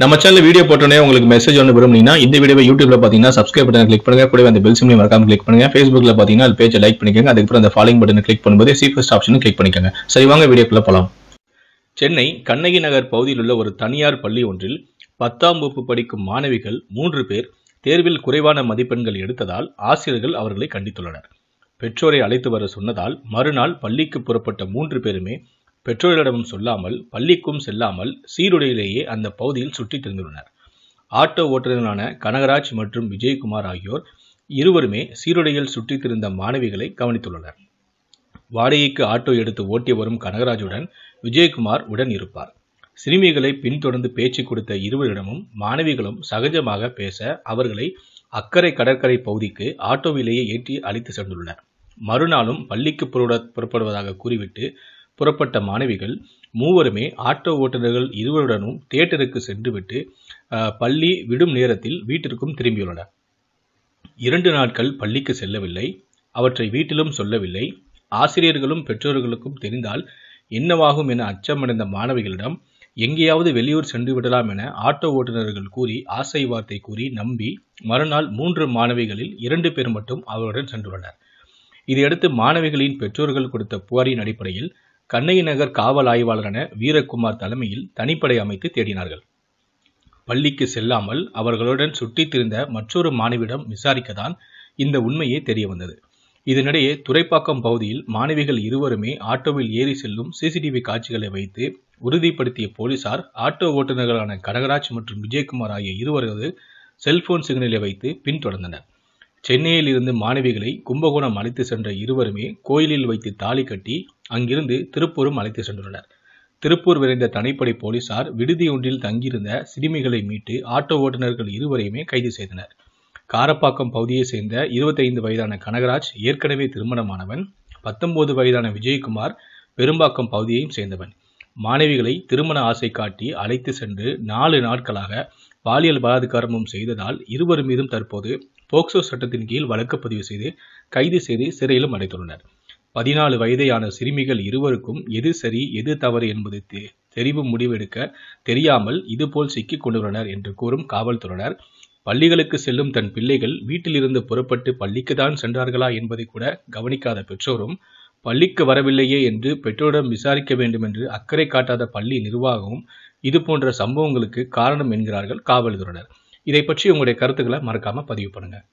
நம்ம channel video போட்டோன்னே உங்களுக்கு மெசேஜ் ஒன்று விரும்புனீங்கன்னா இந்த வீடியோ யூடியூப்ல பார்த்தீங்கன்னா சப்ஸ்கிரைப் பட்டன் கிளிக் பண்ணுங்க கூட அந்த பெல் சிம்லையும் மறக்காம கிளிக் பண்ணுங்க ஃபேஸ்புக்ல பார்த்தீங்கன்னா அது பேஜை லைக் பண்ணிக்கோங்க அதுக்கப்புறம் அந்த ஃபாலோ பட்டன் கிளிக் பண்ணும்போது சீஃபஸ்ட் ஆப்ஷன் கிளிக் பண்ணிக்கோங்க சரி வாங்க வீடியோக்குள்ள போகலாம் சென்னை கண்ணகி நகர் பகுதியில் உள்ள ஒரு தனியார் பள்ளி ஒன்றில் பத்தாம் வகுப்பு படிக்கும் மாணவிகள் மூன்று பேர் தேர்வில் குறைவான மதிப்பெண்கள் எடுத்ததால் ஆசிரியர்கள் அவர்களை கண்டித்துள்ளனர் பெற்றோரை அழைத்து வர சொன்னதால் மறுநாள் பள்ளிக்கு புறப்பட்ட மூன்று பேருமே பெற்றோரிடமும் சொல்லாமல் பள்ளிக்கும் செல்லாமல் சீருடையிலேயே அந்த பகுதியில் சுற்றித் திரிந்துள்ளனர் ஆட்டோ ஓட்டுநரான கனகராஜ் மற்றும் விஜயகுமார் ஆகியோர் இருவருமே சீருடையில் சுற்றித் திருந்த மாணவிகளை கவனித்துள்ளனர் வாடகைக்கு ஆட்டோ எடுத்து ஓட்டி வரும் கனகராஜுடன் விஜயகுமார் உடன் இருப்பார் சிறுமிகளை பின்தொடர்ந்து பேச்சு கொடுத்த இருவரிடமும் மாணவிகளும் சகஜமாக பேச அவர்களை அக்கறை கடற்கரை பகுதிக்கு ஆட்டோவிலேயே ஏற்றி அழைத்து சென்றுள்ளனர் மறுநாளும் பள்ளிக்கு புறப்படுவதாக கூறிவிட்டு புறப்பட்ட மாணவிகள் மூவருமே ஆட்டோ ஓட்டுநர்கள் இருவருடனும் தியேட்டருக்கு சென்றுவிட்டு பள்ளி விடும் நேரத்தில் வீட்டிற்கும் திரும்பியுள்ளனர் இரண்டு நாட்கள் பள்ளிக்கு செல்லவில்லை அவற்றை வீட்டிலும் சொல்லவில்லை ஆசிரியர்களும் பெற்றோர்களுக்கும் தெரிந்தால் என்னவாகும் என அச்சமடைந்த மாணவிகளிடம் எங்கேயாவது வெளியூர் சென்று விடலாம் என ஆட்டோ ஓட்டுநர்கள் கூறி ஆசை வார்த்தை கூறி நம்பி மறுநாள் மூன்று மாணவிகளில் இரண்டு பேர் மட்டும் அவருடன் சென்றுள்ளனர் இதையடுத்து மாணவிகளின் பெற்றோர்கள் கொடுத்த புகாரின் அடிப்படையில் கண்ணைய நகர் காவல் ஆய்வாளரான வீரகுமார் தலைமையில் தனிப்படை அமைத்து தேடினார்கள் பள்ளிக்கு செல்லாமல் அவர்களுடன் சுட்டித் திரிந்த மற்றொரு மாணவியிடம் விசாரிக்கத்தான் இந்த உண்மையே தெரிய வந்தது இதனிடையே துறைப்பாக்கம் பகுதியில் மாணவிகள் இருவருமே ஆட்டோவில் ஏறி செல்லும் சிசிடிவி காட்சிகளை வைத்து உறுதிப்படுத்திய போலீசார் ஆட்டோ ஓட்டுநர்களான கனகராஜ் மற்றும் விஜயகுமார் ஆகிய இருவரது செல்போன் சிக்னலை வைத்து பின்தொடர்ந்தனர் சென்னையில் இருந்து மாணவிகளை கும்பகோணம் அழைத்து சென்ற இருவருமே கோயிலில் வைத்து தாலி கட்டி அங்கிருந்து திருப்பூரும் அழைத்து சென்றுள்ளனர் திருப்பூர் விரைந்த தனிப்படை போலீசார் விடுதியொன்றில் தங்கியிருந்த சிறுமிகளை மீட்டு ஆட்டோ ஓட்டுநர்கள் இருவரையுமே கைது செய்தனர் காரப்பாக்கம் பகுதியை சேர்ந்த இருபத்தைந்து வயதான கனகராஜ் ஏற்கனவே திருமணமானவன் பத்தொன்பது வயதான விஜயகுமார் பெரும்பாக்கம் பகுதியையும் சேர்ந்தவன் மாணவிகளை திருமண ஆசை காட்டி அழைத்து சென்று நாலு நாட்களாக பாலியல் பலாத்காரமும் செய்ததால் இருவர் மீதும் தற்போது போக்சோ சட்டத்தின் கீழ் வழக்கு பதிவு செய்து கைது செய்து சிறையிலும் அடைத்துள்ளனர் பதினாலு வயதையான சிறுமிகள் இருவருக்கும் எது சரி எது தவறு என்பது தெரிவு முடிவெடுக்க தெரியாமல் இதுபோல் சிக்கிக் கொண்டுள்ளனர் என்று கூறும் காவல்துறையினர் பள்ளிகளுக்கு செல்லும் தன் பிள்ளைகள் வீட்டிலிருந்து புறப்பட்டு பள்ளிக்கு தான் சென்றார்களா என்பதை கூட கவனிக்காத பெற்றோரும் பள்ளிக்கு வரவில்லையே என்று பெற்றோரிடம் விசாரிக்க வேண்டும் என்று அக்கறை காட்டாத பள்ளி நிர்வாகமும் இது போன்ற சம்பவங்களுக்கு காரணம் என்கிறார்கள் காவல்துறையினர் இதை பற்றி உங்களுடைய கருத்துக்களை மறக்காமல் பதிவு பண்ணுங்கள்